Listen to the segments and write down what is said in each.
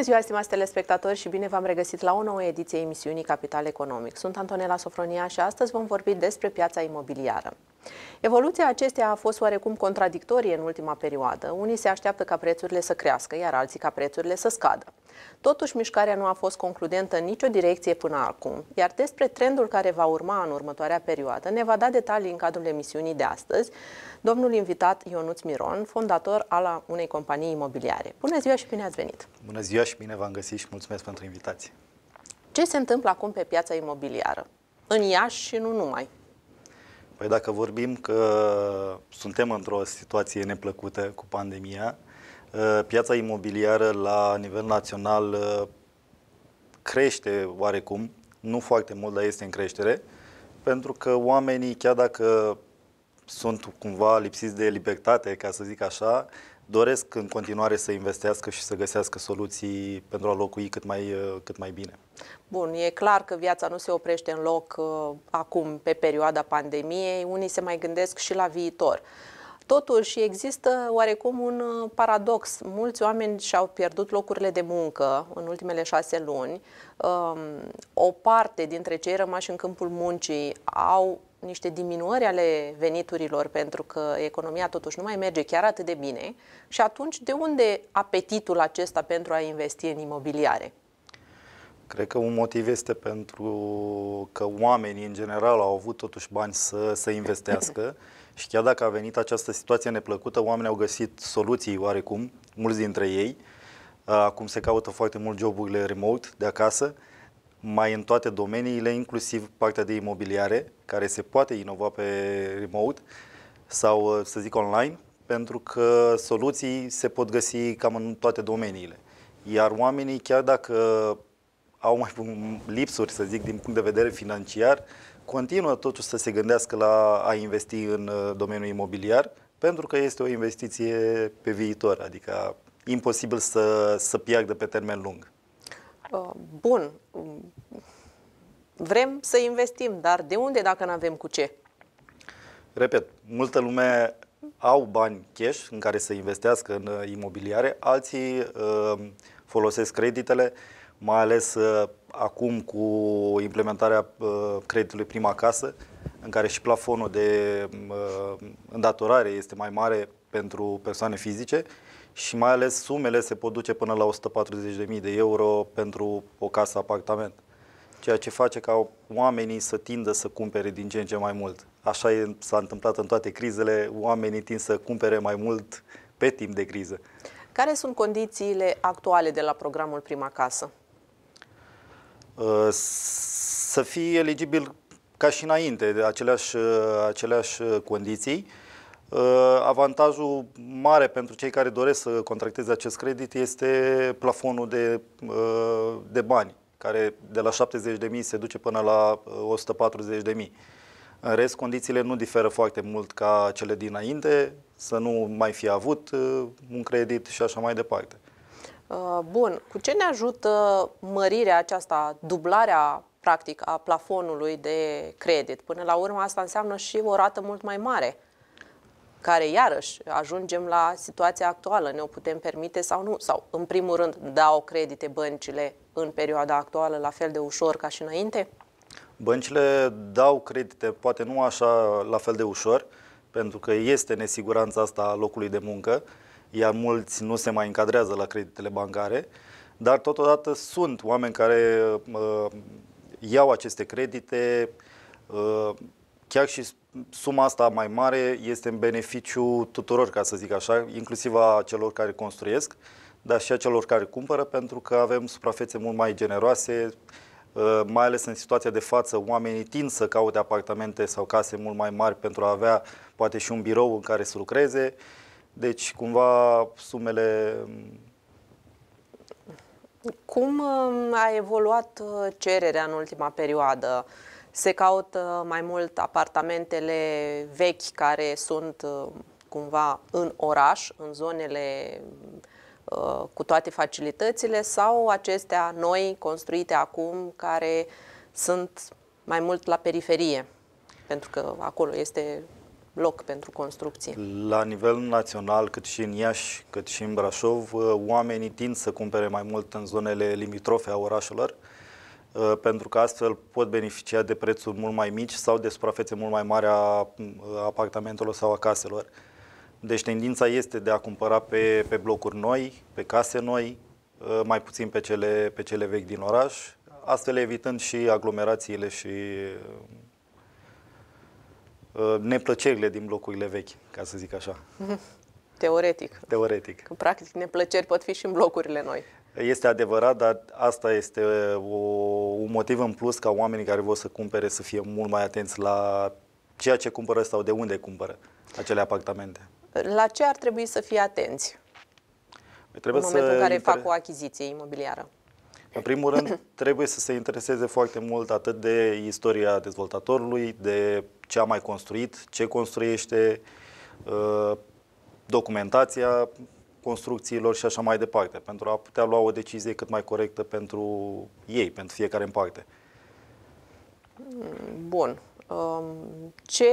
Bună ziua, stimați telespectatori și bine v-am regăsit la o nouă ediție emisiunii Capital Economic. Sunt Antonella Sofronia și astăzi vom vorbi despre piața imobiliară. Evoluția acesteia a fost oarecum contradictorie în ultima perioadă. Unii se așteaptă ca prețurile să crească, iar alții ca prețurile să scadă. Totuși, mișcarea nu a fost concludentă în nicio direcție până acum, iar despre trendul care va urma în următoarea perioadă ne va da detalii în cadrul emisiunii de astăzi, domnul invitat Ionuț Miron, fondator al unei companii imobiliare. Bună ziua și bine ați venit! Bună ziua și bine v-am găsit și mulțumesc pentru invitație! Ce se întâmplă acum pe piața imobiliară? În Iași și nu numai. Păi dacă vorbim că suntem într-o situație neplăcută cu pandemia, ă, piața imobiliară la nivel național ă, crește oarecum, nu foarte mult, dar este în creștere, pentru că oamenii, chiar dacă sunt cumva lipsiți de libertate, ca să zic așa, doresc în continuare să investească și să găsească soluții pentru a locui cât mai, uh, cât mai bine. Bun, e clar că viața nu se oprește în loc uh, acum pe perioada pandemiei, unii se mai gândesc și la viitor. Totuși există oarecum un uh, paradox. Mulți oameni și-au pierdut locurile de muncă în ultimele șase luni. Um, o parte dintre cei rămași în câmpul muncii au niște diminuări ale veniturilor pentru că economia totuși nu mai merge chiar atât de bine și atunci de unde apetitul acesta pentru a investi în imobiliare? Cred că un motiv este pentru că oamenii în general au avut totuși bani să, să investească și chiar dacă a venit această situație neplăcută, oamenii au găsit soluții oarecum, mulți dintre ei. Acum se caută foarte mult joburile remote de acasă, uh, mai în toate domeniile, inclusiv partea de imobiliare, care se poate inova pe remote sau, să zic, online, pentru că soluții se pot găsi cam în toate domeniile. Iar oamenii, chiar dacă au mai lipsuri, să zic, din punct de vedere financiar, continuă totuși să se gândească la a investi în uh, domeniul imobiliar, pentru că este o investiție pe viitor, adică imposibil să, să piardă pe termen lung. Uh, bun, um, vrem să investim, dar de unde dacă nu avem cu ce? Repet, multă lume au bani cash în care să investească în uh, imobiliare, alții uh, folosesc creditele, mai ales acum cu implementarea creditului Prima Casă, în care și plafonul de îndatorare este mai mare pentru persoane fizice, și mai ales sumele se pot duce până la 140.000 de euro pentru o casă, apartament. Ceea ce face ca oamenii să tindă să cumpere din ce în ce mai mult. Așa e, s-a întâmplat în toate crizele, oamenii tind să cumpere mai mult pe timp de criză. Care sunt condițiile actuale de la programul Prima Casă? Uh, să fii eligibil ca și înainte, de aceleași, uh, aceleași uh, condiții. Uh, avantajul mare pentru cei care doresc să contracteze acest credit este plafonul de, uh, de bani, care de la 70.000 se duce până la 140.000. Uh, În rest, condițiile nu diferă foarte mult ca cele dinainte, să nu mai fi avut un credit și așa mai departe. Bun, cu ce ne ajută mărirea aceasta, dublarea practic a plafonului de credit? Până la urmă asta înseamnă și o rată mult mai mare care iarăși ajungem la situația actuală, ne o putem permite sau nu, sau în primul rând dau credite băncile în perioada actuală la fel de ușor ca și înainte? Băncile dau credite, poate nu așa la fel de ușor, pentru că este nesiguranța asta a locului de muncă, iar mulți nu se mai încadrează la creditele bancare, dar totodată sunt oameni care uh, iau aceste credite, uh, chiar și suma asta mai mare este în beneficiu tuturor, ca să zic așa, inclusiv a celor care construiesc, dar și a celor care cumpără, pentru că avem suprafețe mult mai generoase, uh, mai ales în situația de față, oamenii tind să caute apartamente sau case mult mai mari pentru a avea poate și un birou în care să lucreze. Deci, cumva, sumele... Mm, Cum uh, a evoluat uh, cererea în ultima perioadă? Se caută mai mult apartamentele vechi care sunt uh, cumva în oraș, în zonele uh, cu toate facilitățile sau acestea noi construite acum care sunt mai mult la periferie, pentru că acolo este loc pentru construcție. La nivel național, cât și în Iași, cât și în Brașov, uh, oamenii tind să cumpere mai mult în zonele limitrofe a orașelor, Uh, pentru că astfel pot beneficia de prețuri mult mai mici sau de suprafețe mult mai mari a apartamentelor sau a caselor. Deci tendința este de a cumpăra pe, pe blocuri noi, pe case noi, uh, mai puțin pe cele, pe cele vechi din oraș, astfel evitând și aglomerațiile și uh, neplăcerile din blocurile vechi, ca să zic așa. Teoretic. Teoretic. practic, neplăceri pot fi și în blocurile noi. Este adevărat, dar asta este o, un motiv în plus ca oamenii care vor să cumpere să fie mult mai atenți la ceea ce cumpără sau de unde cumpără acele apartamente. La ce ar trebui să fie atenți păi trebuie în momentul în care inter... fac o achiziție imobiliară? În primul rând, trebuie să se intereseze foarte mult atât de istoria dezvoltatorului, de ce a mai construit, ce construiește, uh, documentația, construcțiilor și așa mai departe, pentru a putea lua o decizie cât mai corectă pentru ei, pentru fiecare în parte. Bun. Um, ce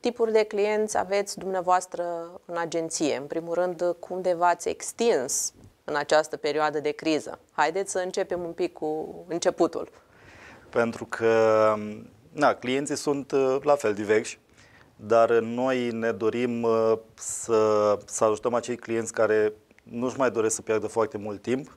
tipuri de clienți aveți dumneavoastră în agenție? În primul rând, cum de v-ați extins în această perioadă de criză? Haideți să începem un pic cu începutul. Pentru că na, clienții sunt uh, la fel diversi dar noi ne dorim uh, să, să ajutăm acei clienți care nu-și mai doresc să piardă foarte mult timp.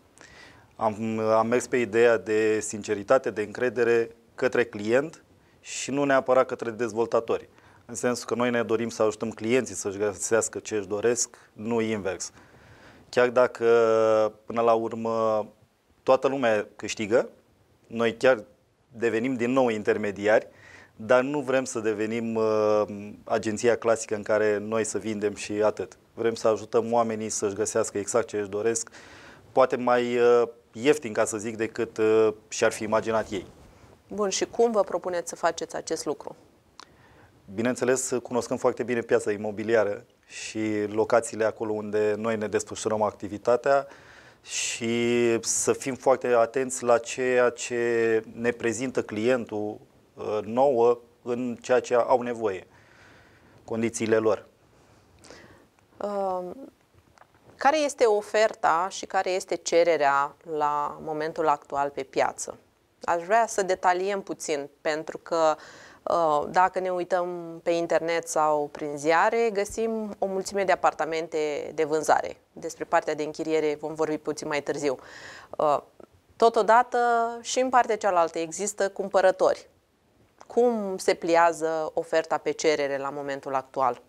Am, am mers pe ideea de sinceritate, de încredere către client și nu neapărat către dezvoltatori. În sensul că noi ne dorim să ajutăm clienții să-și găsească ce își doresc, nu invers. Chiar dacă, până la urmă, toată lumea câștigă, noi chiar devenim din nou intermediari, dar nu vrem să devenim uh, agenția clasică în care noi să vindem și atât. Vrem să ajutăm oamenii să-și găsească exact ce își doresc, poate mai uh, ieftin, ca să zic, decât uh, și-ar fi imaginat ei. Bun, și cum vă propuneți să faceți acest lucru? Bineînțeles, cunoscăm foarte bine piața imobiliară și locațiile acolo unde noi ne desfășurăm activitatea și să fim foarte atenți la ceea ce ne prezintă clientul Uh, nouă în ceea ce au nevoie, condițiile lor. Um, care este oferta și care este cererea la momentul actual pe piață? Aș vrea să detaliem puțin, pentru că uh, dacă ne uităm pe internet sau prin ziare, găsim o mulțime de apartamente de vânzare. Despre partea de închiriere vom vorbi puțin mai târziu. Uh, totodată și în partea cealaltă există cumpărători cum se pliază oferta pe cerere la momentul actual?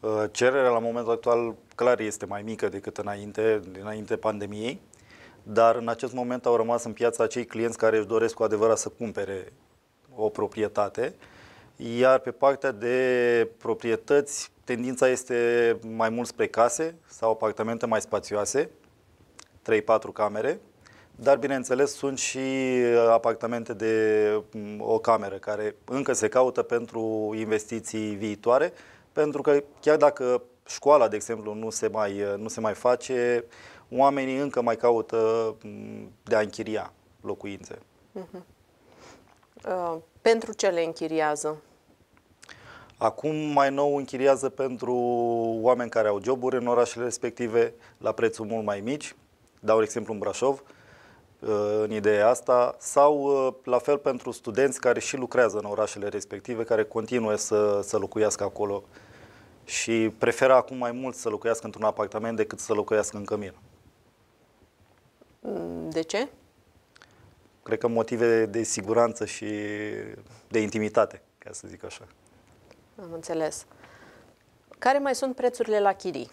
Uh, cererea la momentul actual clar este mai mică decât înainte, înainte pandemiei, dar în acest moment au rămas în piață acei clienți care își doresc cu adevărat să cumpere o proprietate, iar pe partea de proprietăți, tendința este mai mult spre case sau apartamente mai spațioase, 3-4 camere, dar, bineînțeles, sunt și uh, apartamente de mm, o cameră care încă se caută pentru investiții viitoare, pentru că chiar dacă școala, de exemplu, nu se mai, uh, nu se mai face, oamenii încă mai caută mm, de a închiria locuințe. Uh-huh. Uh, pentru ce le închiriază? Acum mai nou închiriază pentru oameni care au joburi în orașele respective la prețuri mult mai mici. Dau exemplu în Brașov, Uh, în ideea asta sau uh, la fel pentru studenți care și lucrează în orașele respective, care continuă să, să locuiască acolo și preferă acum mai mult să locuiască într-un apartament decât să locuiască în cămin. Mm, de ce? Cred că motive de siguranță și de intimitate, ca să zic așa. Am înțeles. Care mai sunt prețurile la chirii?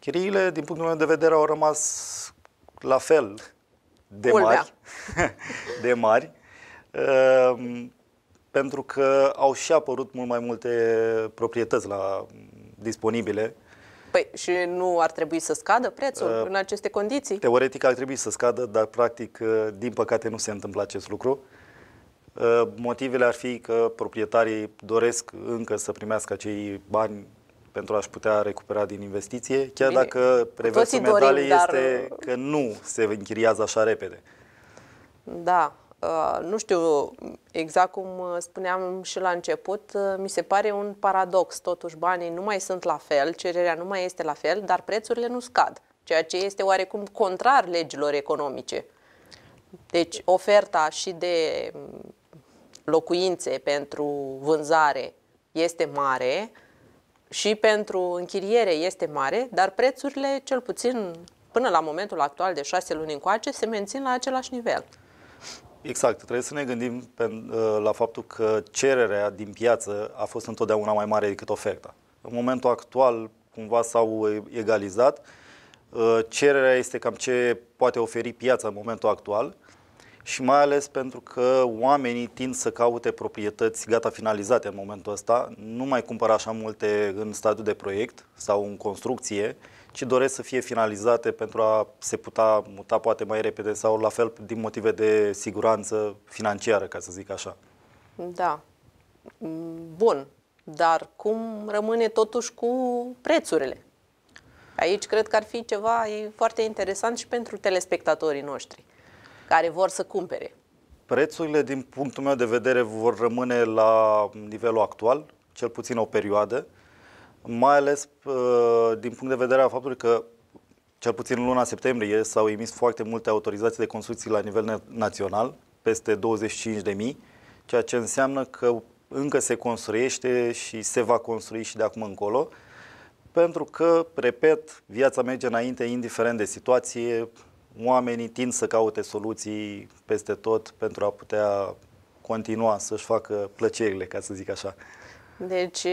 Chiriile, din punctul meu de vedere, au rămas la fel de mari, da. de mari ehm, pentru că au și apărut mult mai multe proprietăți la disponibile. Păi și nu ar trebui să scadă prețul uh, în aceste condiții? Teoretic ar trebui să scadă, dar practic, eh, din păcate, nu se întâmplă acest lucru. Uh, motivele ar fi că proprietarii doresc încă să primească acei bani pentru a-și putea recupera din investiție, chiar Bine. dacă reversul dorim, dar... este că nu se închiriază așa repede. Da, uh, nu știu exact cum uh, spuneam și la început, uh, mi se pare un paradox. Totuși, banii nu mai sunt la fel, cererea nu mai este la fel, dar prețurile nu scad, ceea ce este oarecum contrar legilor economice. Deci, oferta și de mm, locuințe pentru vânzare este mare, și pentru închiriere este mare, dar prețurile, cel puțin până la momentul actual de șase luni încoace, se mențin la același nivel. Exact, trebuie să ne gândim pe, uh, la faptul că cererea din piață a fost întotdeauna mai mare decât oferta. În momentul actual, cumva s-au egalizat. Uh, cererea este cam ce poate oferi piața în momentul actual și mai ales pentru că oamenii tind să caute proprietăți gata finalizate în momentul ăsta, nu mai cumpără așa multe în stadiu de proiect sau în construcție, ci doresc să fie finalizate pentru a se putea muta poate mai repede sau la fel din motive de siguranță financiară, ca să zic așa. Da. Bun. Dar cum rămâne totuși cu prețurile? Aici cred că ar fi ceva e foarte interesant și pentru telespectatorii noștri care vor să cumpere. Prețurile, din punctul meu de vedere, vor rămâne la nivelul actual, cel puțin o perioadă, mai ales uh, din punct de vedere a faptului că cel puțin în luna septembrie s-au emis foarte multe autorizații de construcții la nivel național, peste 25.000, ceea ce înseamnă că încă se construiește și se va construi și de acum încolo, pentru că, repet, viața merge înainte indiferent de situație, oamenii tind să caute soluții peste tot pentru a putea continua să-și facă plăcerile, ca să zic așa. Deci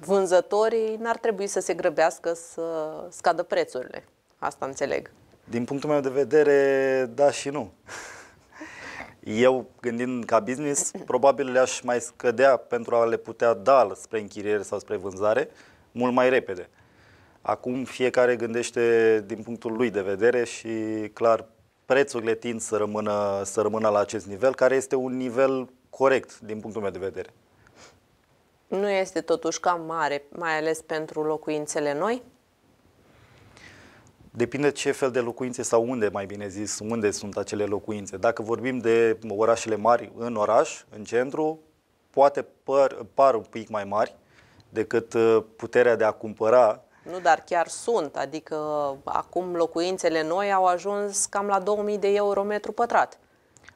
vânzătorii n-ar trebui să se grăbească să scadă prețurile. Asta înțeleg. Din punctul meu de vedere, da și nu. Eu, gândind ca business, probabil le-aș mai scădea pentru a le putea da spre închiriere sau spre vânzare mult mai repede. Acum fiecare gândește din punctul lui de vedere și clar prețurile tind să rămână, să rămână la acest nivel, care este un nivel corect din punctul meu de vedere. Nu este totuși cam mare, mai ales pentru locuințele noi? Depinde ce fel de locuințe sau unde, mai bine zis, unde sunt acele locuințe. Dacă vorbim de orașele mari în oraș, în centru, poate par, par un pic mai mari decât uh, puterea de a cumpăra nu, dar chiar sunt. Adică acum locuințele noi au ajuns cam la 2000 de euro metru pătrat.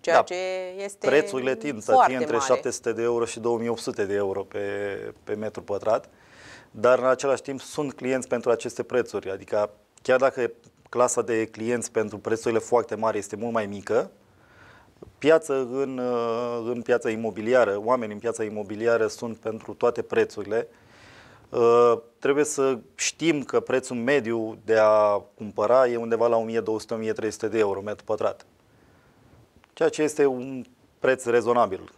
Ceea da, ce este Prețurile tind să fie între mare. 700 de euro și 2800 de euro pe, pe metru pătrat, dar în același timp sunt clienți pentru aceste prețuri. Adică chiar dacă clasa de clienți pentru prețurile foarte mari este mult mai mică, piață în, în piața imobiliară, oamenii în piața imobiliară sunt pentru toate prețurile, Uh, trebuie să știm că prețul mediu de a cumpăra e undeva la 1200-1300 de euro metru pătrat, ceea ce este un preț rezonabil.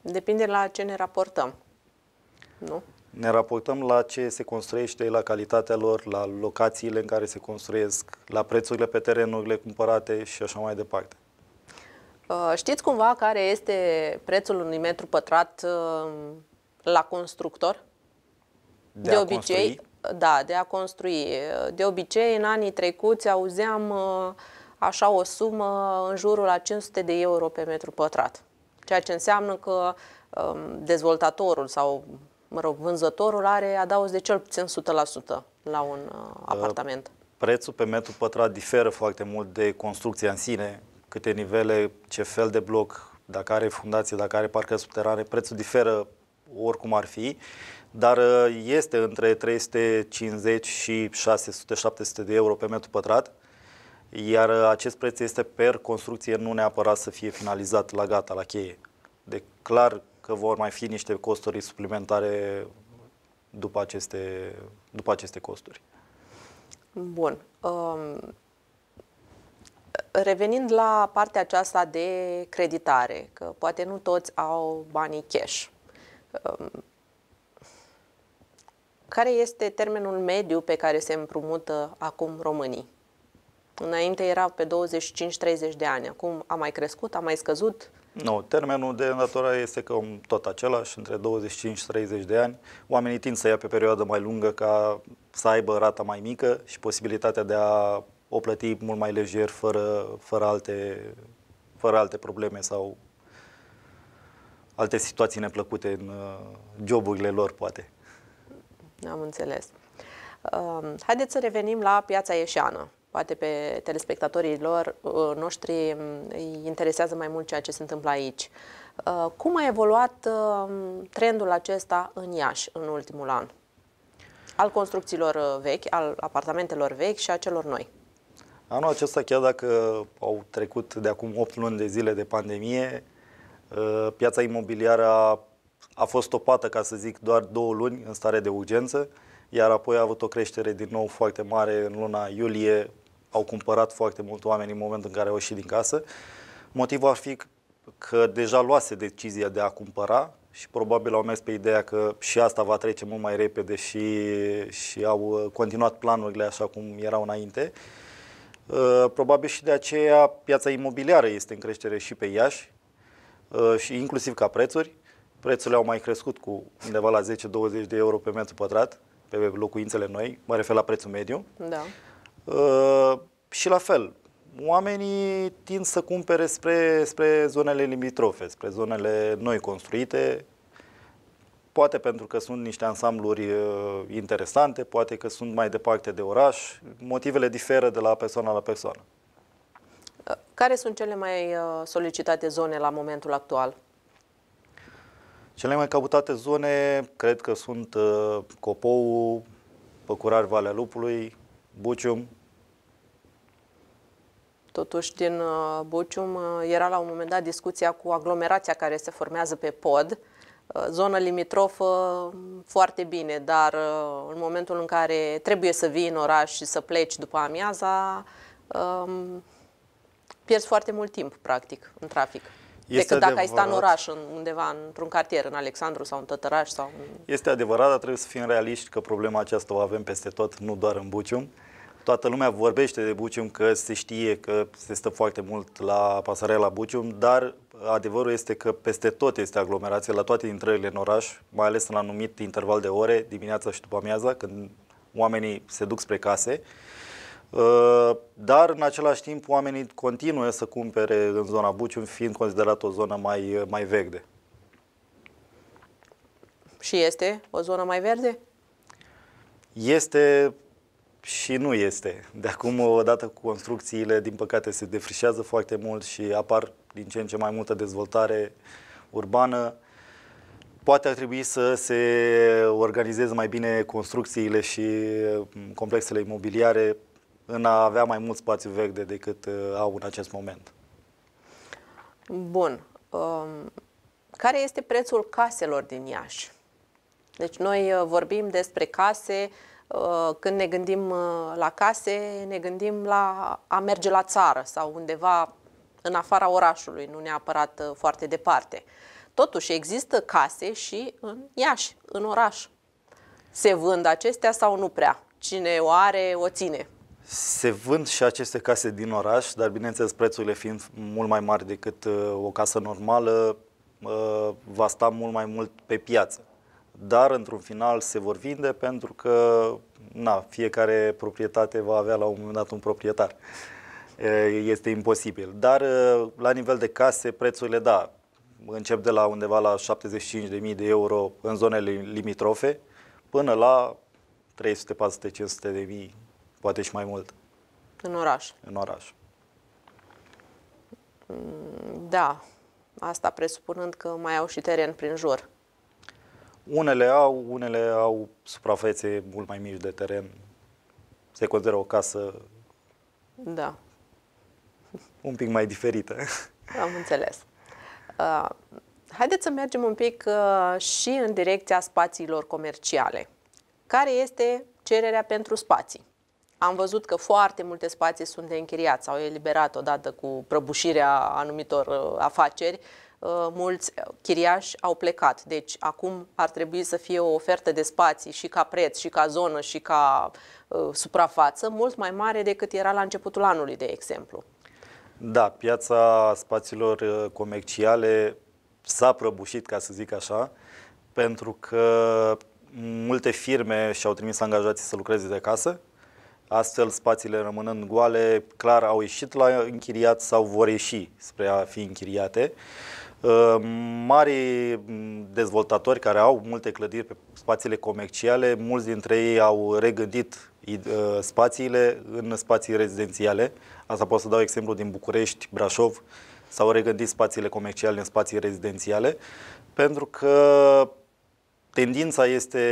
Depinde la ce ne raportăm, nu? Ne raportăm la ce se construiește, la calitatea lor, la locațiile în care se construiesc, la prețurile pe terenurile cumpărate și așa mai departe. Uh, știți cumva care este prețul unui metru pătrat uh, la constructor? De, de obicei, construi? da, de a construi. Uh, de obicei, în anii trecuți auzeam așa o sumă în jurul la 500 de euro pe metru pătrat. Ceea ce înseamnă că um, dezvoltatorul sau mă rog, vânzătorul are adaos de cel puțin 100% la un apartament. Prețul pe metru pătrat diferă foarte mult de construcția în sine câte nivele, ce fel de bloc, dacă are fundație, dacă are parcă subterane, prețul diferă oricum ar fi, dar uh, este între 350 și 600-700 de euro pe metru pătrat, iar uh, acest preț este per construcție, nu neapărat să fie finalizat la gata, la cheie. De deci, clar că vor mai fi niște costuri suplimentare după aceste, după aceste costuri. Bun. Um, Revenind la partea aceasta de creditare, că poate nu toți au banii cash, um, care este termenul mediu pe care se împrumută acum românii? Înainte era pe 25-30 de ani, acum a mai crescut, a mai scăzut? Nu, termenul de îndatorare este că tot același, între 25-30 de ani. Oamenii tind să ia pe perioadă mai lungă ca să aibă rata mai mică și posibilitatea de a o plăti mult mai lejer, fără, fără, alte, fără alte probleme sau alte situații neplăcute în uh, joburile lor, poate. Am înțeles. Um, haideți să revenim la piața ieșeană. Poate pe telespectatorii lor uh, noștri um, îi interesează mai mult ceea ce se întâmplă aici. Uh, cum a evoluat um, trendul acesta în Iași în ultimul an? Al construcțiilor vechi, al apartamentelor vechi și a celor noi. Anul acesta, chiar dacă au trecut de acum 8 luni de zile de pandemie, uh, piața imobiliară a, a fost topată, ca să zic, doar două luni în stare de urgență, iar apoi a avut o creștere din nou foarte mare în luna iulie. Au cumpărat foarte mult oameni în momentul în care au ieșit din casă. Motivul ar fi că deja luase decizia de a cumpăra și probabil au mers pe ideea că și asta va trece mult mai repede și, și au continuat planurile așa cum erau înainte. Uh, Uh, probabil și de aceea piața imobiliară este în creștere și pe Iași, uh, și inclusiv ca prețuri. Prețurile au mai crescut cu undeva la 10-20 de euro pe metru pătrat, pe locuințele noi, mă refer la prețul mediu. Da. Uh, și la fel, oamenii tind să cumpere spre, spre zonele limitrofe, spre zonele noi construite, poate pentru că sunt niște ansambluri uh, interesante, poate că sunt mai departe de oraș, motivele diferă de la persoană la persoană. Uh, care sunt cele mai uh, solicitate zone la momentul actual? Cele mai căutate zone cred că sunt Copou, Păcurari Valea Lupului, Bucium. Totuși, din Bucium era la un moment dat discuția cu aglomerația care se formează pe pod, Uh, zona limitrofă mm, foarte bine, dar uh, în momentul în care trebuie să vii în oraș și să pleci după amiaza, um, pierzi foarte mult timp, practic, în trafic. Este decât adevărat. dacă ai sta în oraș, undeva într-un cartier, în Alexandru sau în Tătăraș. Sau în... Este adevărat, dar trebuie să fim realiști că problema aceasta o avem peste tot, nu doar în Bucium toată lumea vorbește de Bucium, că se știe că se stă foarte mult la pasarea la Bucium, dar adevărul este că peste tot este aglomerație, la toate intrările în oraș, mai ales în anumit interval de ore, dimineața și după amiaza, când oamenii se duc spre case. Uh, dar, în același timp, oamenii continuă să cumpere în zona Bucium, fiind considerată o zonă mai, mai verde. Și este o zonă mai verde? Este și nu este. De acum, odată cu construcțiile, din păcate, se defrișează foarte mult și apar din ce în ce mai multă dezvoltare urbană. Poate ar trebui să se organizeze mai bine construcțiile și mm, complexele imobiliare în a avea mai mult spațiu verde decât uh, au în acest moment. Bun. Um, care este prețul caselor din Iași? Deci noi uh, vorbim despre case uh, Uh, când ne gândim uh, la case, ne gândim la a merge la țară sau undeva în afara orașului, nu neapărat uh, foarte departe. Totuși există case și în Iași, în oraș. Se vând acestea sau nu prea? Cine o are, o ține. Se vând și aceste case din oraș, dar bineînțeles prețurile fiind mult mai mari decât o casă normală, va sta mult mai mult pe piață dar într-un final se vor vinde pentru că na, fiecare proprietate va avea la un moment dat un proprietar. Este imposibil. Dar la nivel de case, prețurile, da, încep de la undeva la 75.000 de euro în zonele limitrofe până la 300, 400, 500 de mii, poate și mai mult. În oraș. În oraș. Mm, da, asta presupunând că mai au și teren prin jur. Unele au, unele au suprafețe mult mai mici de teren. Se consideră o casă da. un pic mai diferită. Am înțeles. Uh, haideți să mergem un pic uh, și în direcția spațiilor comerciale. Care este cererea pentru spații? Am văzut că foarte multe spații sunt de închiriat sau eliberat odată cu prăbușirea anumitor uh, afaceri. Uh, Uh, mulți chiriași au plecat. Deci acum ar trebui să fie o ofertă de spații și ca preț, și ca zonă, și ca uh, suprafață mult mai mare decât era la începutul anului, de exemplu. Da, piața spațiilor uh, comerciale s-a prăbușit, ca să zic așa, pentru că multe firme și-au trimis angajații să lucreze de casă, astfel spațiile rămânând goale, clar au ieșit la închiriat sau vor ieși spre a fi închiriate. Uh, Ă, mari dezvoltatori care au multe clădiri pe spațiile comerciale, mulți dintre ei au regândit ă, spațiile în spații rezidențiale. Asta pot să dau exemplu din București, Brașov, s-au regândit spațiile comerciale în spații rezidențiale, pentru că tendința este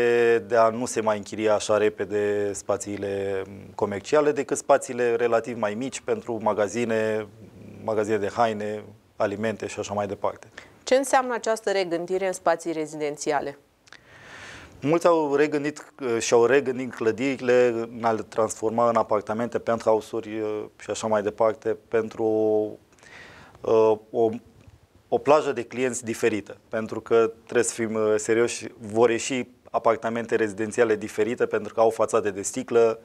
de a nu se mai închiria așa repede spațiile comerciale decât spațiile relativ mai mici pentru magazine, magazine de haine, alimente și așa mai departe. Ce înseamnă această regândire în spații rezidențiale? Mulți au regândit uh, și au regândit clădirile în a le transforma în apartamente, penthouse-uri uh, și așa mai departe, pentru o, uh, o, o plajă de clienți diferită. Pentru că trebuie să fim serioși, vor ieși apartamente rezidențiale diferite pentru că au fațade de sticlă,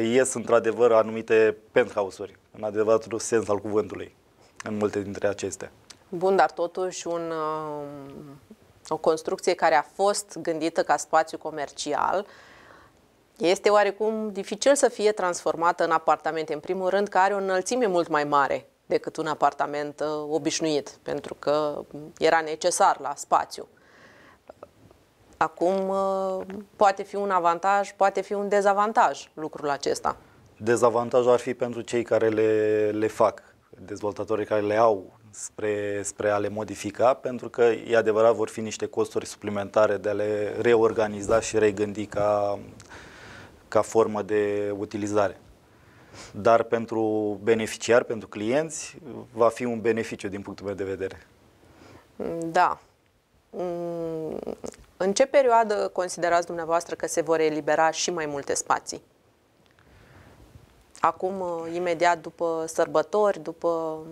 ies într-adevăr anumite penthouse-uri, în adevăratul sens al cuvântului în multe dintre acestea. Bun, dar totuși un, uh, o construcție care a fost gândită ca spațiu comercial este oarecum dificil să fie transformată în apartamente. În primul rând că are o înălțime mult mai mare decât un apartament uh, obișnuit, pentru că era necesar la spațiu. Acum uh, poate fi un avantaj, poate fi un dezavantaj lucrul acesta. Dezavantajul ar fi pentru cei care le, le fac dezvoltatorii care le au spre, spre a le modifica, pentru că, e adevărat, vor fi niște costuri suplimentare de a le reorganiza și regândi ca, ca formă de utilizare. Dar pentru beneficiari, pentru clienți, va fi un beneficiu din punctul meu de vedere. Da. Mm, în ce perioadă considerați dumneavoastră că se vor elibera și mai multe spații? acum, uh, imediat după sărbători, după mm,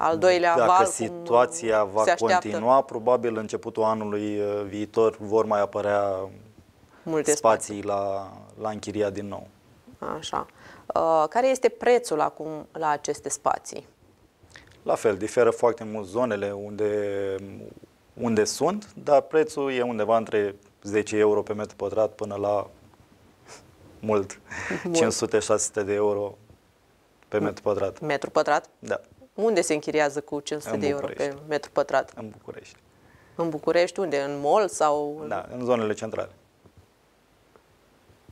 al doilea Dacă val, situația uh, va continua, probabil începutul anului uh, viitor vor mai apărea Multe spații, spații la, la închiria din nou. Așa. Care este prețul acum la aceste spații? La fel, diferă foarte mult zonele unde, unde sunt, dar prețul e undeva între 10 euro pe metru pătrat până la mult, mult. 500-600 de euro pe metru pătrat. Metru pătrat? Da. Unde se închiriază cu 500 în de euro pe metru pătrat? În București. În București unde? În mall sau? Da, în zonele centrale.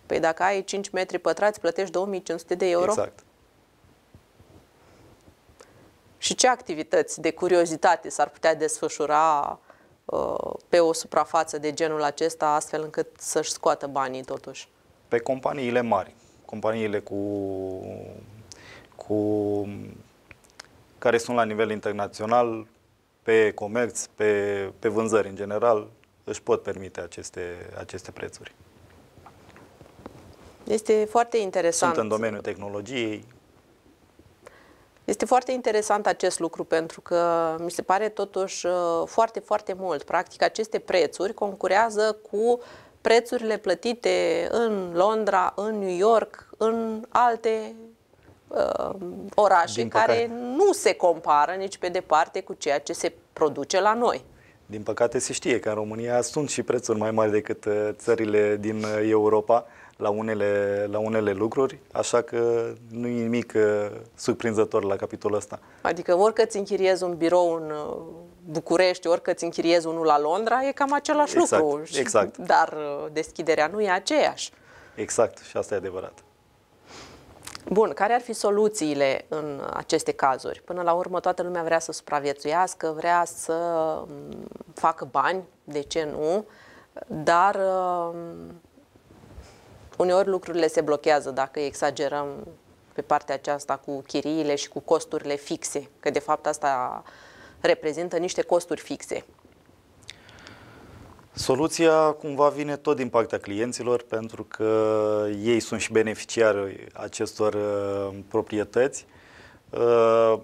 Păi dacă ai 5 metri pătrați, plătești 2500 de euro? Exact. Și ce activități de curiozitate s-ar putea desfășura uh, pe o suprafață de genul acesta, astfel încât să-și scoată banii totuși? pe companiile mari, companiile cu, cu, care sunt la nivel internațional pe comerț, pe, pe vânzări în general, își pot permite aceste, aceste prețuri. Este foarte interesant. Sunt în domeniul tehnologiei. Este foarte interesant acest lucru pentru că mi se pare totuși uh, foarte, foarte mult. Practic, aceste prețuri concurează cu prețurile plătite în Londra, în New York, în alte uh, orașe păcate, care nu se compară nici pe departe cu ceea ce se produce la noi. Din păcate se știe că în România sunt și prețuri mai mari decât uh, țările din uh, Europa la unele, la unele lucruri, așa că nu e nimic uh, surprinzător la capitolul ăsta. Adică orică îți închiriezi un birou în București, ori că îți închiriezi unul la Londra, e cam același exact, lucru. Exact. Dar uh, deschiderea nu e aceeași. Exact, și asta e adevărat. Bun, care ar fi soluțiile în aceste cazuri? Până la urmă, toată lumea vrea să supraviețuiască, vrea să mm, facă bani, de ce nu, dar uh, uneori lucrurile se blochează dacă exagerăm pe partea aceasta cu chiriile și cu costurile fixe, că de fapt asta reprezintă niște costuri fixe. Soluția cumva vine tot din partea clienților pentru că ei sunt și beneficiari acestor uh, proprietăți. Uh,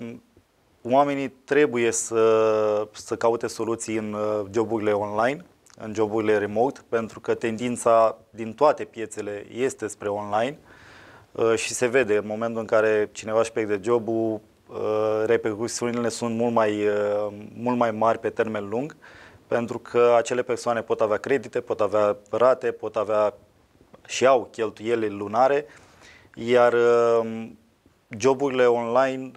oamenii trebuie să, să caute soluții în uh, joburile online, în joburile remote, pentru că tendința din toate piețele este spre online uh, și se vede în momentul în care cineva își pierde jobul, Uh, repercusiunile sunt mult mai, uh, mult mai mari pe termen lung, pentru că acele persoane pot avea credite, pot avea rate, pot avea și au cheltuieli lunare, iar uh, joburile online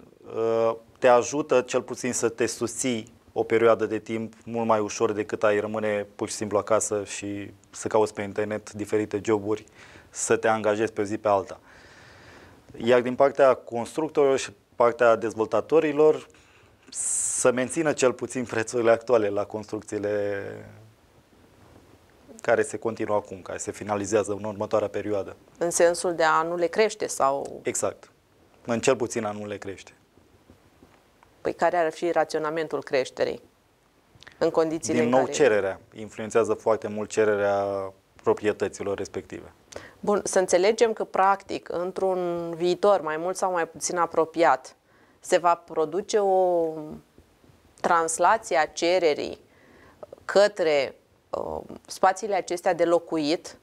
te ajută cel puțin să te susții o perioadă de timp mult mai ușor decât ai rămâne pur și simplu acasă și să cauți pe internet diferite joburi, să te angajezi pe zi pe alta. Iar din partea constructorilor și partea dezvoltatorilor să mențină cel puțin prețurile actuale la construcțiile care se continuă acum, care se finalizează în următoarea perioadă. În sensul de a nu le crește sau... Exact. În cel puțin a nu le crește. Păi care ar fi raționamentul creșterii? În condițiile Din nou, care... cererea. Influențează foarte mult cererea proprietăților respective. Bun, să înțelegem că, practic, într-un viitor mai mult sau mai puțin apropiat, se va produce o translație a cererii către uh, spațiile acestea de locuit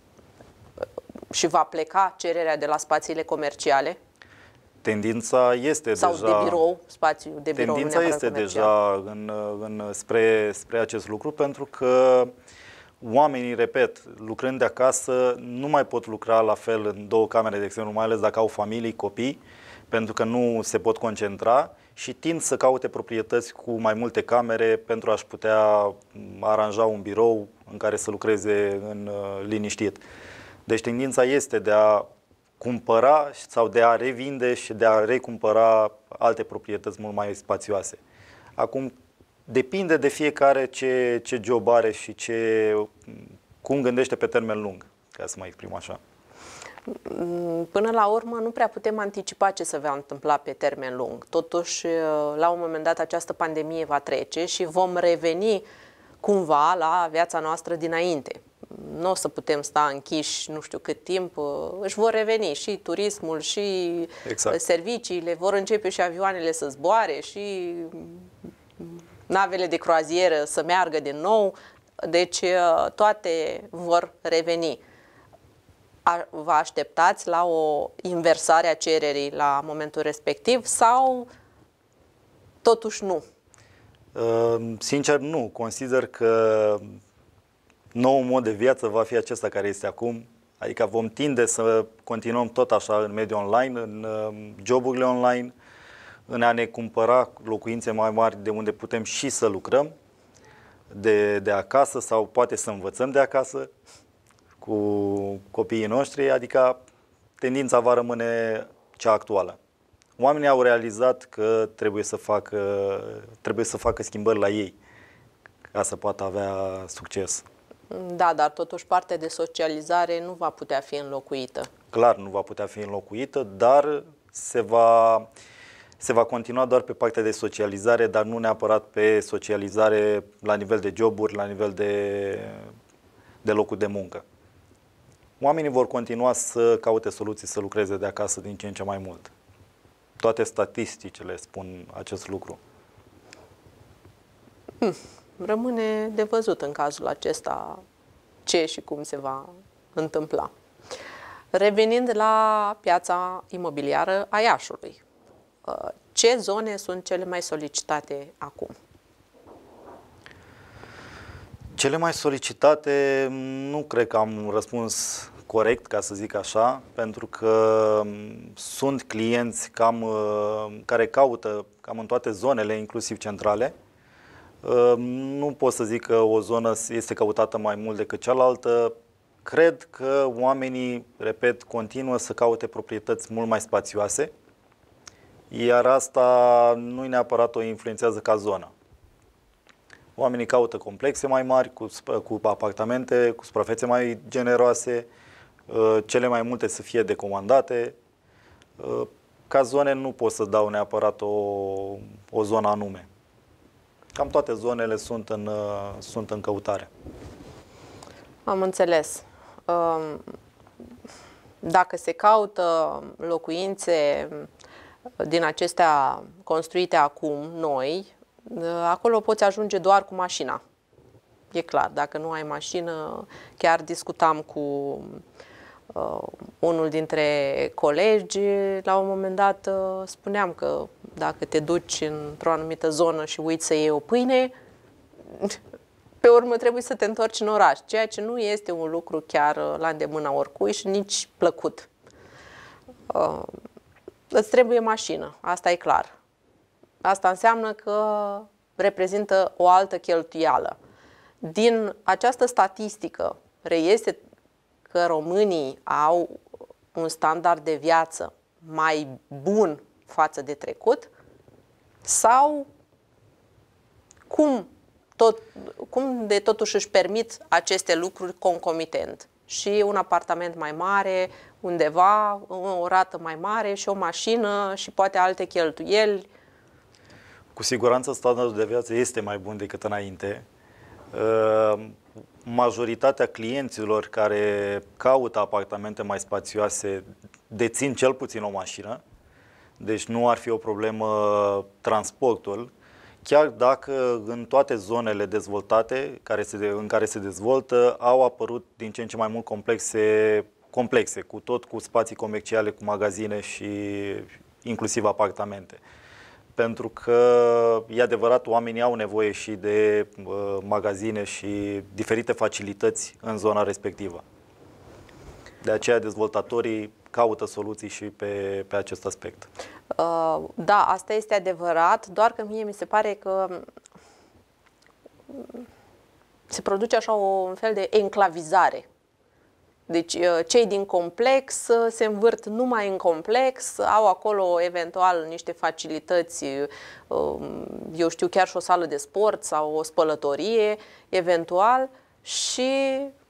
uh, și va pleca cererea de la spațiile comerciale? Tendința este Sau deja... Sau de birou, spațiu de birou. Tendința este comercial. deja în, în, spre, spre acest lucru pentru că uh, Oamenii, repet, lucrând de acasă, nu mai pot lucra la fel în două camere, de exemplu, mai ales dacă au familii, copii, pentru că nu se pot concentra și tind să caute proprietăți cu mai multe camere pentru a-și putea aranja un birou în care să lucreze în uh, liniștit. Deci tendința este de a cumpăra sau de a revinde și de a recumpăra alte proprietăți mult mai spațioase. Acum, depinde de fiecare ce, ce job are și ce, cum gândește pe termen lung, ca să mă exprim așa. Până la urmă, nu prea putem anticipa ce se va întâmpla pe termen lung. Totuși, la un moment dat, această pandemie va trece și vom reveni cumva la viața noastră dinainte. Nu o să putem sta închiși nu știu cât timp, își vor reveni și turismul, și exact. Uh, serviciile, vor începe și avioanele să zboare, și navele de croazieră să meargă din nou, deci uh, toate vor reveni. A, vă așteptați la o inversare a cererii la momentul respectiv sau totuși nu? Uh, sincer, nu. Consider că nou mod de viață va fi acesta care este acum, adică vom tinde să continuăm tot așa în mediul online, în uh, joburile online, în a ne cumpăra locuințe mai mari de unde putem și să lucrăm de, de acasă sau poate să învățăm de acasă cu copiii noștri, adică tendința va rămâne cea actuală. Oamenii au realizat că trebuie să facă, trebuie să facă schimbări la ei ca să poată avea succes. Da, dar totuși partea de socializare nu va putea fi înlocuită. Clar, nu va putea fi înlocuită, dar se va se va continua doar pe partea de socializare, dar nu neapărat pe socializare la nivel de joburi, la nivel de, de locul de muncă. Oamenii vor continua să caute soluții să lucreze de acasă din ce în ce mai mult. Toate statisticile spun acest lucru. Hmm. Rămâne de văzut în cazul acesta ce și cum se va întâmpla. Revenind la piața imobiliară a Iașului, Uh, ce zone sunt cele mai solicitate acum? Cele mai solicitate, nu cred că am răspuns corect, ca să zic așa, pentru că um, sunt clienți cam, uh, care caută cam în toate zonele, inclusiv centrale. Uh, nu pot să zic că o zonă este căutată mai mult decât cealaltă. Cred că oamenii, repet, continuă să caute proprietăți mult mai spațioase, iar asta nu neapărat o influențează ca zonă. Oamenii caută complexe mai mari, cu, cu apartamente, cu suprafețe mai generoase, ă, cele mai multe să fie decomandate. Ă, ca zone nu pot să dau neapărat o, o zonă anume. Cam toate zonele sunt în, ă, sunt în căutare. Am înțeles. Dacă se caută locuințe din acestea construite acum, noi, ă, acolo poți ajunge doar cu mașina. E clar, dacă nu ai mașină, chiar discutam cu uh, unul dintre colegi, la un moment dat uh, spuneam că dacă te duci într-o anumită zonă și uiți să iei o pâine, pe urmă trebuie să te întorci în oraș, ceea ce nu este un lucru chiar la îndemâna oricui și nici plăcut. Uh, îți trebuie mașină, asta e clar. Asta înseamnă că reprezintă o altă cheltuială. Din această statistică reiese că românii au un standard de viață mai bun față de trecut sau cum, tot, cum de totuși își permit aceste lucruri concomitent și un apartament mai mare, undeva, o rată mai mare și o mașină și poate alte cheltuieli. Cu siguranță standardul de viață este mai bun decât înainte. Ehm, majoritatea clienților care caută apartamente mai spațioase dețin cel puțin o mașină, deci nu ar fi o problemă transportul, chiar dacă în toate zonele dezvoltate care se, în care se dezvoltă au apărut din ce în ce mai mult complexe complexe, cu tot cu spații comerciale, cu magazine și inclusiv apartamente. Pentru că, e adevărat, oamenii au nevoie și de uh, magazine și diferite facilități în zona respectivă. De aceea dezvoltatorii caută soluții și pe, pe acest aspect. Uh, da, asta este adevărat, doar că mie mi se pare că se produce așa o, un fel de enclavizare deci uh, cei din complex uh, se învârt numai în complex, au acolo eventual niște facilități, um, eu știu chiar și o sală de sport sau o spălătorie, eventual, și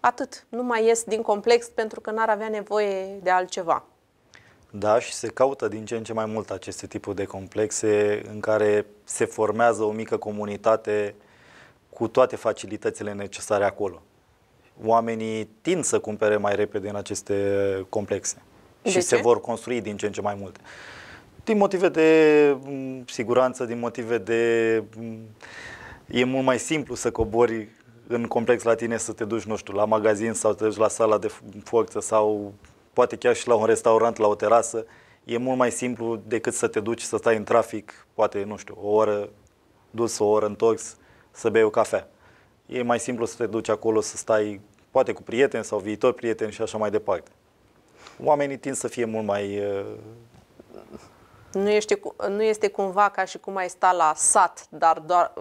atât, nu mai ies din complex pentru că n-ar avea nevoie de altceva. Da, și se caută din ce în ce mai mult aceste tipuri de complexe în care se formează o mică comunitate cu toate facilitățile necesare acolo oamenii tind să cumpere mai repede în aceste complexe de și ce? se vor construi din ce în ce mai multe. Din motive de mm, siguranță, din motive de... Mm, e mult mai simplu să cobori în complex la tine să te duci, nu știu, la magazin sau te duci la sala de forță sau poate chiar și la un restaurant, la o terasă. E mult mai simplu decât să te duci să stai în trafic, poate, nu știu, o oră dus, o oră întors, să bei o cafea e mai simplu să te duci acolo să stai poate cu prieteni sau viitor prieteni și așa mai departe. Oamenii tind să fie mult mai... Uh, nu, este nu este cumva ca și cum ai sta la sat, dar, doar,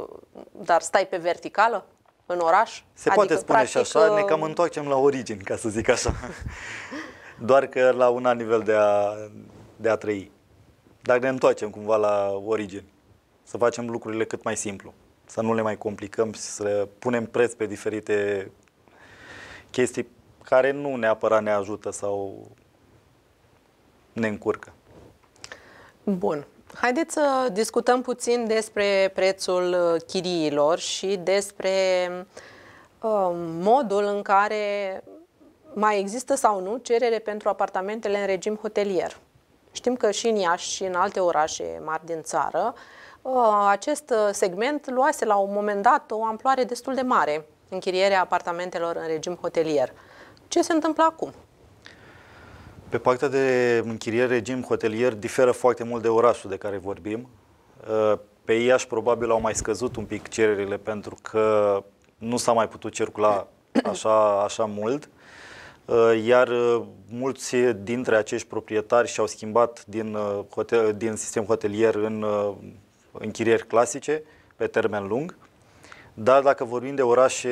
dar stai pe verticală? În oraș? Se adică poate spune practic, și așa, ne uh, cam întoarcem la origini, ca să zic așa. doar că la un alt nivel de a, de a trăi. Dar ne întoarcem cumva la origini. Să facem lucrurile cât mai simplu să nu le mai complicăm și să punem preț pe diferite chestii care nu neapărat ne ajută sau ne încurcă. Bun. Haideți să discutăm puțin despre prețul uh, chiriilor și despre uh, modul în care mai există sau nu cerere pentru apartamentele în regim hotelier. Știm că și în Iași și în alte orașe mari din țară Uh, acest uh, segment luase la un moment dat o amploare destul de mare, închirierea apartamentelor în regim hotelier. Ce se întâmplă acum? Pe partea de închiriere, regim hotelier diferă foarte mult de orașul de care vorbim. Uh, pe Iași probabil au mai scăzut un pic cererile pentru că nu s-a mai putut circula așa, așa mult. Iar mulți dintre acești proprietari și-au schimbat din, hotel, din sistem hotelier în închirieri clasice pe termen lung, dar dacă vorbim de orașe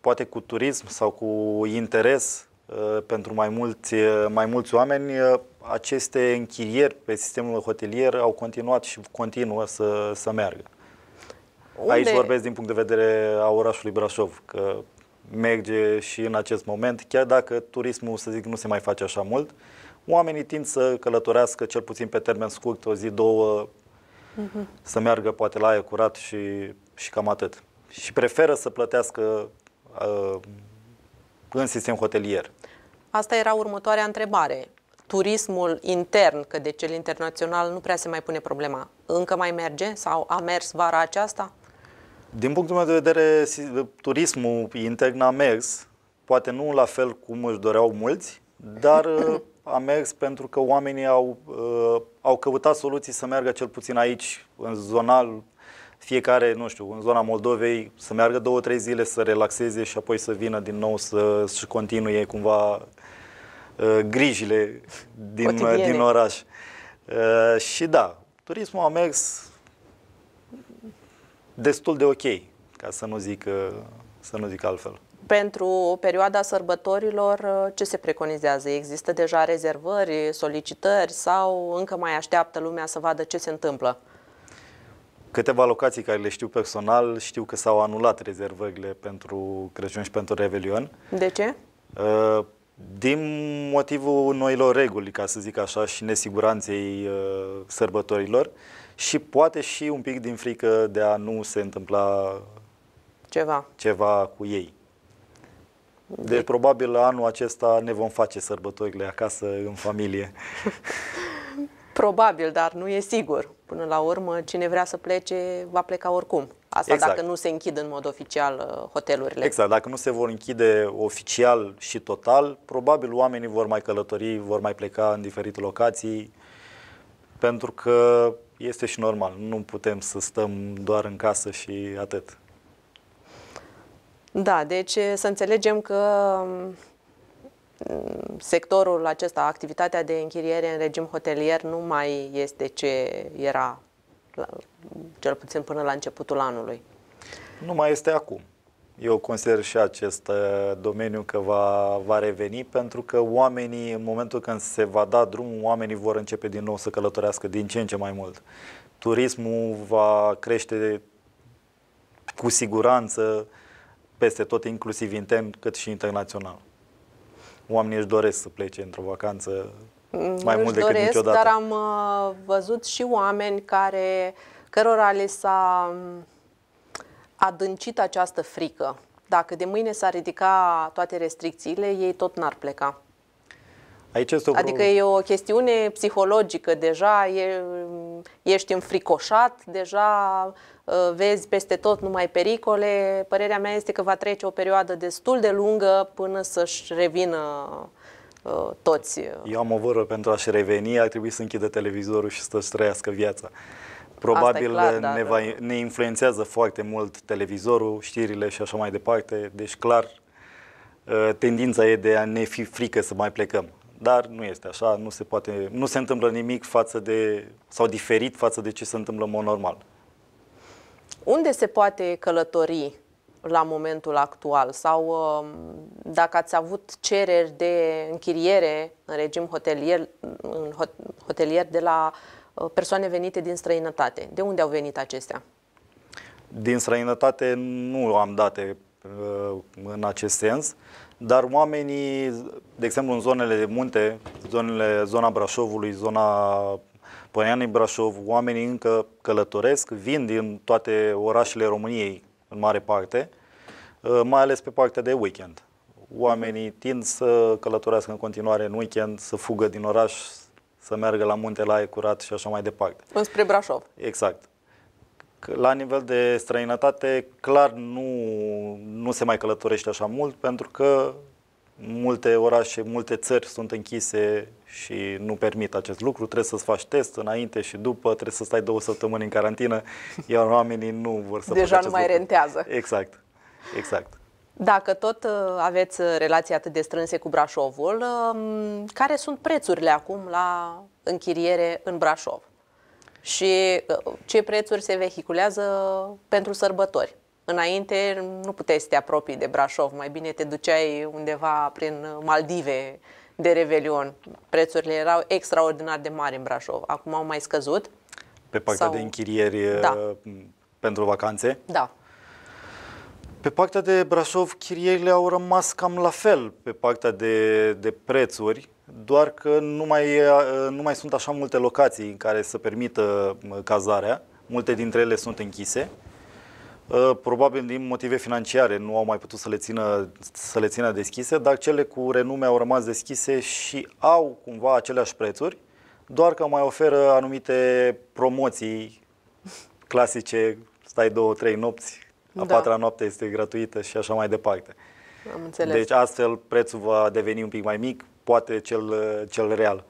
poate cu turism sau cu interes uh, pentru mai mulți, uh, mai mulți oameni, uh, aceste închirieri pe sistemul hotelier au continuat și continuă să, să meargă. Unde? Aici vorbesc din punct de vedere a orașului Brașov, că merge și în acest moment, chiar dacă turismul, să zic, nu se mai face așa mult, oamenii tind să călătorească cel puțin pe termen scurt, o zi, două, uh-huh. să meargă poate la aia curat și, și cam atât. Și preferă să plătească uh, în sistem hotelier. Asta era următoarea întrebare. Turismul intern, că de cel internațional nu prea se mai pune problema, încă mai merge sau a mers vara aceasta? Din punctul meu de vedere, turismul intern a mers, poate nu la fel cum își doreau mulți, dar a mers pentru că oamenii au, uh, au căutat soluții să meargă cel puțin aici, în zonal, fiecare, nu știu, în zona Moldovei, să meargă două, trei zile, să relaxeze și apoi să vină din nou să, să continue cumva uh, grijile din, din oraș. Uh, și da, turismul a mers destul de ok, ca să nu zic, uh, să nu zic altfel. Pentru perioada sărbătorilor, ce se preconizează? Există deja rezervări, solicitări sau încă mai așteaptă lumea să vadă ce se întâmplă? Câteva locații care le știu personal, știu că s-au anulat rezervările pentru Crăciun și pentru Revelion. De ce? Uh, din motivul noilor reguli, ca să zic așa, și nesiguranței uh, sărbătorilor și poate și un pic din frică de a nu se întâmpla ceva, ceva cu ei. Deci probabil anul acesta ne vom face sărbătorile acasă, în familie. probabil, dar nu e sigur. Până la urmă, cine vrea să plece, va pleca oricum. Asta exact. dacă nu se închid în mod oficial uh, hotelurile. Exact, dacă nu se vor închide oficial și total, probabil oamenii vor mai călători, vor mai pleca în diferite locații, pentru că este și normal. Nu putem să stăm doar în casă și atât. Da, deci să înțelegem că mm, sectorul acesta, activitatea de închiriere în regim hotelier nu mai este ce era, cel puțin până la începutul anului. Nu mai este acum. Eu consider și acest domeniu că va, va reveni pentru că oamenii, în momentul când se va da drum, oamenii vor începe din nou să călătorească din ce în ce mai mult. Turismul va crește cu siguranță, peste tot, inclusiv intern, cât și internațional. Oamenii își doresc să plece într-o vacanță mai își mult decât doresc, niciodată. dar am uh, văzut și oameni care, cărora le s-a um, adâncit această frică. Dacă de mâine s-ar ridica toate restricțiile, ei tot n-ar pleca. Aici este o Adică e o chestiune psihologică, deja e, ești înfricoșat, deja ă, vezi peste tot numai pericole. Părerea mea este că va trece o perioadă destul de lungă până să-și revină ă, toți. Ă. Eu am o vâră pentru a-și reveni, ar trebui să închidă televizorul și să-și trăiască viața. Probabil clar, da, ne, da, va, da. ne influențează foarte mult televizorul, știrile și așa mai departe, deci clar tendința e de a ne fi frică să mai plecăm. Dar nu este așa, nu se, poate, nu se întâmplă nimic față de, sau diferit față de ce se întâmplă în mod normal. Unde se poate călători la momentul actual? Sau um, dacă ați avut cereri de închiriere în regim hotelier, în hotelier de la uh, persoane venite din străinătate, de unde au venit acestea? Din străinătate nu am date uh, în acest sens, dar oamenii, de exemplu în zonele de munte, zonele, zona Brașovului, zona Păianii Brașov, oamenii încă călătoresc, vin din toate orașele României în mare parte, uh, mai ales pe partea de weekend. Oamenii mhm. tind să călătorească în continuare în weekend, să fugă din oraș, să meargă la munte, la curat și așa mai departe. Înspre Brașov. Exact. La nivel de străinătate, clar nu, nu se mai călătorește așa mult pentru că multe orașe, multe țări sunt închise și nu permit acest lucru. Trebuie să-ți faci test înainte și după, trebuie să stai două săptămâni în carantină, iar oamenii nu vor să Deja nu mai lucru. rentează. Exact, exact. Dacă tot uh, aveți uh, relații atât de strânse cu Brașovul, um, care sunt prețurile acum la închiriere în Brașov? și uh, ce prețuri se vehiculează pentru sărbători. Înainte nu puteai să te apropii de Brașov, mai bine te duceai undeva prin Maldive de Revelion. Prețurile erau extraordinar de mari în Brașov. Acum au mai scăzut. Pe partea sau... de închirieri uh, da. pentru vacanțe? Da. Pe partea de Brașov, chirierile au rămas cam la fel pe partea de, de prețuri doar că nu mai, nu mai sunt așa multe locații în care să permită cazarea. Multe dintre ele sunt închise. Ă, probabil din motive financiare nu au mai putut să le țină, să le țină deschise, dar cele cu renume au rămas deschise și au cumva aceleași prețuri, doar că mai oferă anumite promoții clasice, stai două, trei nopți, a da. patra noapte este gratuită și așa mai departe. Am înțeles. Deci astfel prețul va deveni un pic mai mic, poate cel, cel real.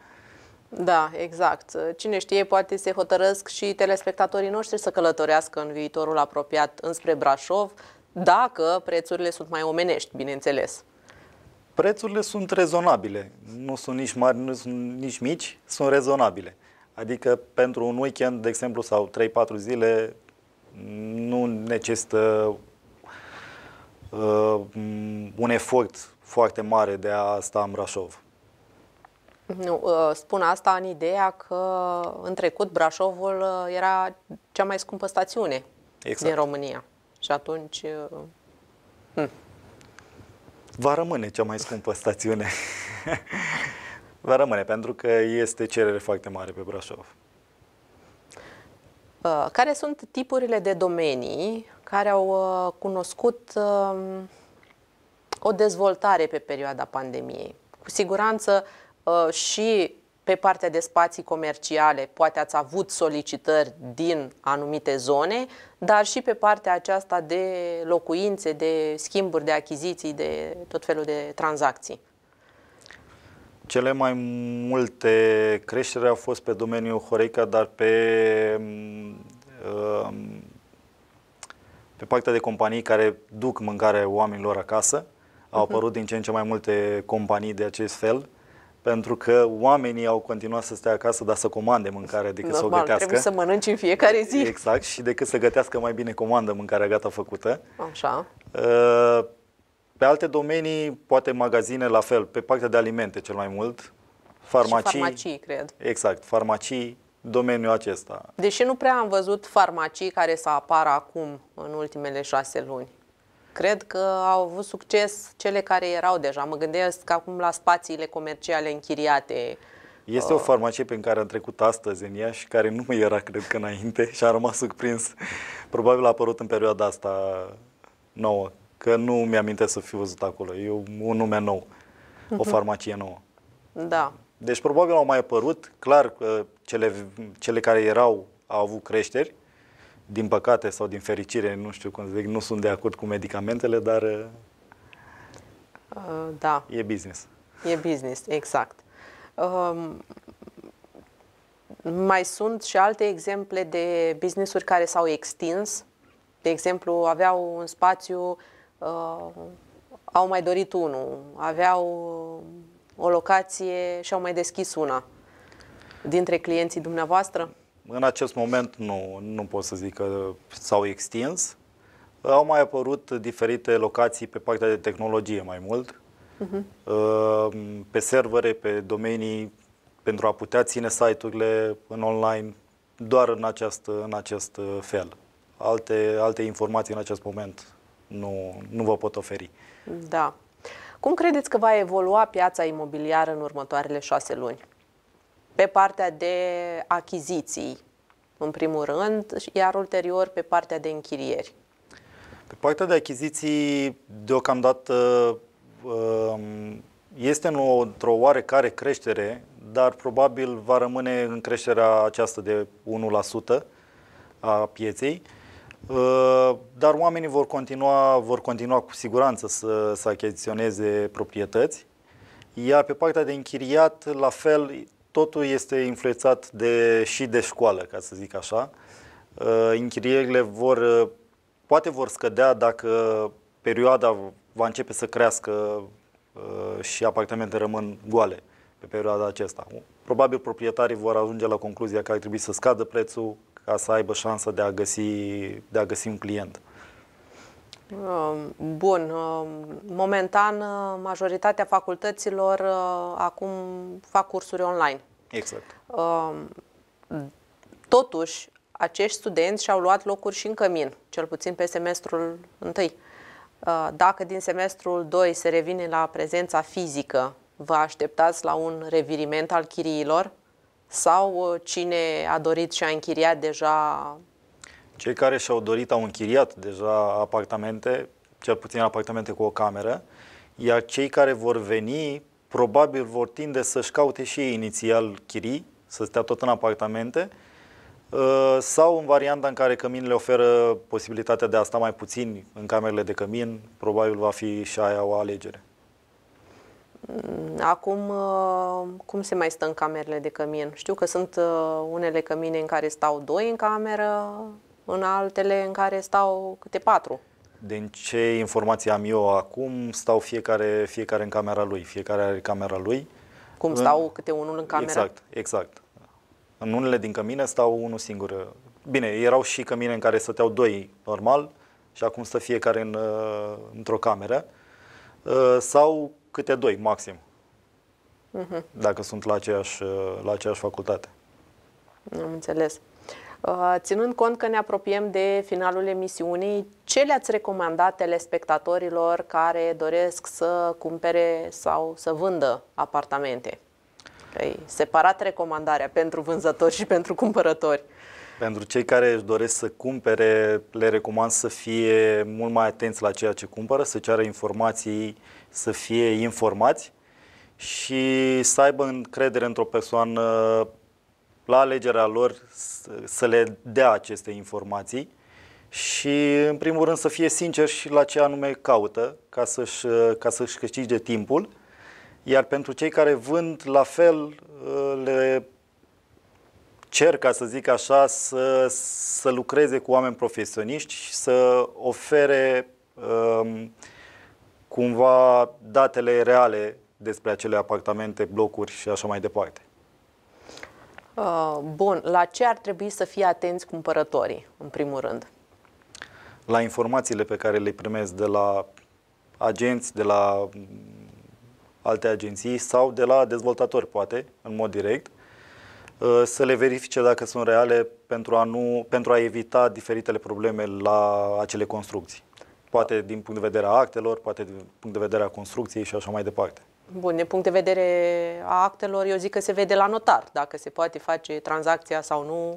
Da, exact. Cine știe, poate se hotărăsc și telespectatorii noștri să călătorească în viitorul apropiat înspre Brașov, dacă prețurile sunt mai omenești, bineînțeles. Prețurile sunt rezonabile, nu sunt nici mari, nu sunt nici mici, sunt rezonabile. Adică pentru un weekend, de exemplu, sau 3-4 zile, nu necesită uh, un efort foarte mare de a sta în Brașov. Nu, ă, spun asta în ideea că în trecut Brașovul ă, era cea mai scumpă stațiune exact. din România. Și atunci... Ă, hm. Va rămâne cea mai scumpă stațiune. Va rămâne, pentru că este cerere foarte mare pe Brașov. Care sunt tipurile de domenii care au cunoscut o dezvoltare pe perioada pandemiei? Cu siguranță Uh, și pe partea de spații comerciale, poate ați avut solicitări din anumite zone, dar și pe partea aceasta de locuințe, de schimburi, de achiziții, de tot felul de tranzacții. Cele mai multe creștere au fost pe domeniul Horeca, dar pe, mm, uh, pe partea de companii care duc mâncare oamenilor acasă. Au mhm. apărut din ce în ce mai multe companii de acest fel pentru că oamenii au continuat să stea acasă, dar să comande mâncare decât Normal, să o gătească. trebuie să mănânci în fiecare zi. Exact, și decât să gătească mai bine comandă mâncarea gata făcută. Așa. Uh, pe alte domenii, poate magazine la fel, pe partea de alimente cel mai mult, farmacii. Și farmacii, cred. Exact, farmacii, domeniul acesta. Deși nu prea am văzut farmacii care să apară acum, în ultimele șase luni. Cred că au avut succes cele care erau deja. Mă gândesc acum la spațiile comerciale închiriate. Este uh, o farmacie prin care am trecut astăzi în ea și care nu mai era, cred că, înainte și am rămas surprins. Probabil a apărut în perioada asta nouă, că nu mi-amintesc să fiu văzut acolo. E un nume nou, o mhm. farmacie nouă. Da. Deci probabil au mai apărut, clar, cele, cele care erau au avut creșteri, din păcate sau din fericire, nu știu cum să zic, nu sunt de acord cu medicamentele, dar uh, uh da. e business. E business, exact. Uh, mai sunt și alte exemple de businessuri care s-au extins. De exemplu, aveau un spațiu, uh, au mai dorit unul, aveau o locație și au mai deschis una dintre clienții dumneavoastră? în acest moment nu, nu pot să zic că s-au extins. Au mai apărut diferite locații pe partea de tehnologie mai mult, uh-huh. pe servere, pe domenii, pentru a putea ține site-urile în online doar în acest, în acest fel. Alte, alte informații în acest moment nu, nu vă pot oferi. Da. Cum credeți că va evolua piața imobiliară în următoarele șase luni? pe partea de achiziții, în primul rând, iar ulterior pe partea de închirieri. Pe partea de achiziții, deocamdată um, este într-o oarecare creștere, dar probabil va rămâne în creșterea aceasta de 1% a pieței. Uh, dar oamenii vor continua, vor continua cu siguranță să, să achiziționeze proprietăți. Iar pe partea de închiriat, la fel, totul este influențat de, și de școală, ca să zic așa. Uh, închirierile vor, uh, poate vor scădea dacă perioada va începe să crească uh, și apartamente rămân goale pe perioada aceasta. Probabil proprietarii vor ajunge la concluzia că ar trebui să scadă prețul ca să aibă șansa de a găsi, de a găsi un client. Ehm, bun. Ehm, momentan, ehm, majoritatea facultăților acum fac cursuri online. Exact. Totuși, acești studenți și-au luat locuri și în cămin, cel puțin pe semestrul întâi. Dacă din semestrul 2 se revine la prezența fizică, vă așteptați la un reviriment al chiriilor? Sau cine a dorit și a închiriat deja cei care și-au dorit au închiriat deja apartamente, cel puțin apartamente cu o cameră, iar cei care vor veni probabil vor tinde să-și caute și ei inițial chirii, să stea tot în apartamente, uh, sau în varianta în care căminile oferă posibilitatea de a sta mai puțin în camerele de cămin, probabil va fi și aia o alegere. Mm, acum, uh, cum se mai stă în camerele de cămin? Știu că sunt uh, unele cămine în care stau doi în cameră, în altele în care stau câte patru. Din ce informații am eu acum, stau fiecare, fiecare în camera lui, fiecare are camera lui. Cum în... stau câte unul în camera? Exact, exact. În unele din cămine stau unul singur. Bine, erau și cămine în care stăteau doi normal și acum stă fiecare în, uh, într-o cameră uh, sau câte doi maxim, uh-huh. dacă sunt la aceeași, uh, la aceeași facultate. Am înțeles. Uh, ținând cont că ne apropiem de finalul emisiunii, ce le-ați recomandat telespectatorilor care doresc să cumpere sau să vândă apartamente? că separat recomandarea pentru vânzători și pentru cumpărători. Pentru cei care își doresc să cumpere, le recomand să fie mult mai atenți la ceea ce cumpără, să ceară informații, să fie informați și să aibă încredere într-o persoană la alegerea lor să le dea aceste informații și, în primul rând, să fie sincer și la ce anume caută ca să-și, ca să-și câștige timpul. Iar pentru cei care vând, la fel, le cer, ca să zic așa, să, să lucreze cu oameni profesioniști și să ofere um, cumva datele reale despre acele apartamente, blocuri și așa mai departe. Uh, bun, la ce ar trebui să fie atenți cumpărătorii, în primul rând? La informațiile pe care le primesc de la agenți, de la mm, alte agenții sau de la dezvoltatori, poate, în mod direct, uh, să le verifice dacă sunt reale pentru a, nu, pentru a evita diferitele probleme la acele construcții. Poate din punct de vedere a actelor, poate din punct de vedere a construcției și așa mai departe. Bun, din punct de vedere a actelor, eu zic că se vede la notar dacă se poate face tranzacția sau nu.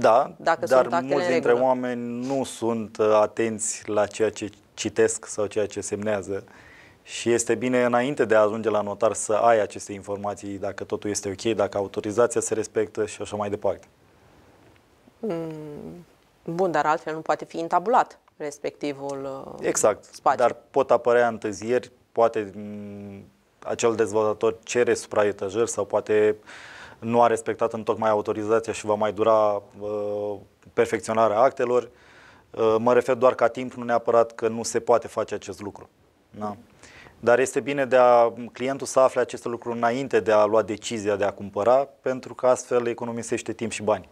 Da, dacă dar sunt mulți dintre regulă. oameni nu sunt uh, atenți la ceea ce citesc sau ceea ce semnează. Și este bine înainte de a ajunge la notar să ai aceste informații, dacă totul este ok, dacă autorizația se respectă și așa mai departe. Mm, bun, dar altfel nu poate fi intabulat respectivul uh, Exact, spațiu. dar pot apărea întârzieri poate mm, acel dezvoltator cere supraetajări sau poate nu a respectat în tocmai autorizația și va mai dura uh, perfecționarea actelor. Uh, mă refer doar ca timp, nu neapărat că nu se poate face acest lucru. Da? Dar este bine de a clientul să afle aceste lucruri înainte de a lua decizia de a cumpăra, pentru că astfel economisește timp și bani.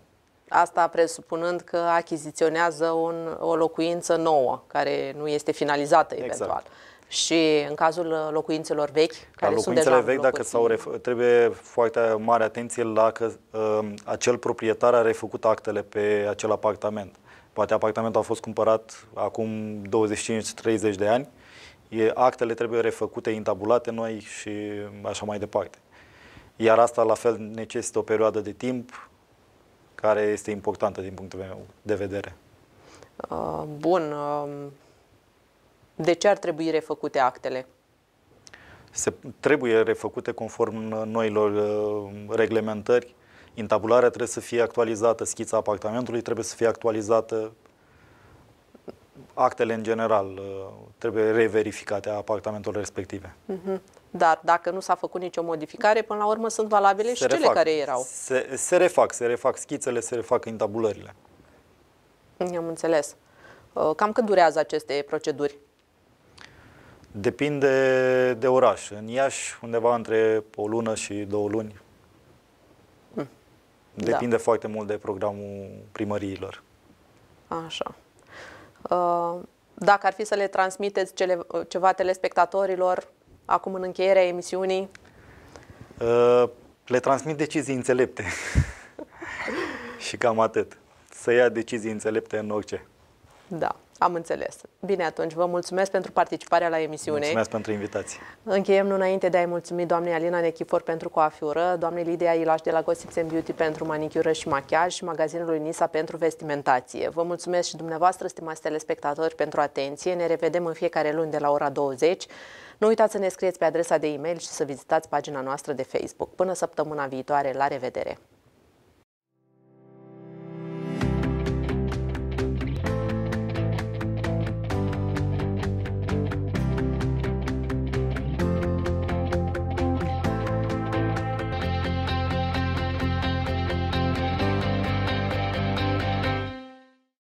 Asta presupunând că achiziționează un, o locuință nouă, care nu este finalizată exact. eventual. Exact și în cazul uh, locuințelor vechi, care la sunt deja vechi, dacă s-au trebuie foarte mare atenție la că uh, acel proprietar a refăcut actele pe acel apartament. Poate apartamentul a fost cumpărat acum 25-30 de ani, e, actele trebuie refăcute, intabulate noi și așa mai departe. Iar asta la fel necesită o perioadă de timp care este importantă din punctul meu de vedere. Uh, bun, uh... De ce ar trebui refăcute actele? Se trebuie refăcute conform noilor uh, reglementări. Intabularea trebuie să fie actualizată, schița apartamentului trebuie să fie actualizată, actele în general uh, trebuie reverificate a apartamentelor respective. Mhm. Dar dacă nu s-a făcut nicio modificare, până la urmă sunt valabile se și refac, cele care erau. Se, se refac, se refac schițele, se refac intabulările. Am înțeles. Uh, cam cât durează aceste proceduri? Depinde de oraș. În Iași, undeva între o lună și două luni. Hmm. Depinde da. foarte mult de programul primăriilor. Așa. Uh, dacă ar fi să le transmiteți cele, ceva telespectatorilor acum în încheierea emisiunii? Uh, le transmit decizii înțelepte. și cam atât. Să ia decizii înțelepte în orice. Da. Am înțeles. Bine atunci, vă mulțumesc pentru participarea la emisiune. Mulțumesc pentru invitație. Încheiem nu înainte de a-i mulțumi doamnei Alina Nechifor pentru coafiură, doamnei Lidia Ilaș de la Gossip and Beauty pentru manicură și machiaj și magazinului Nisa pentru vestimentație. Vă mulțumesc și dumneavoastră, stimați telespectatori, pentru atenție. Ne revedem în fiecare luni de la ora 20. Nu uitați să ne scrieți pe adresa de e-mail și să vizitați pagina noastră de Facebook. Până săptămâna viitoare, la revedere!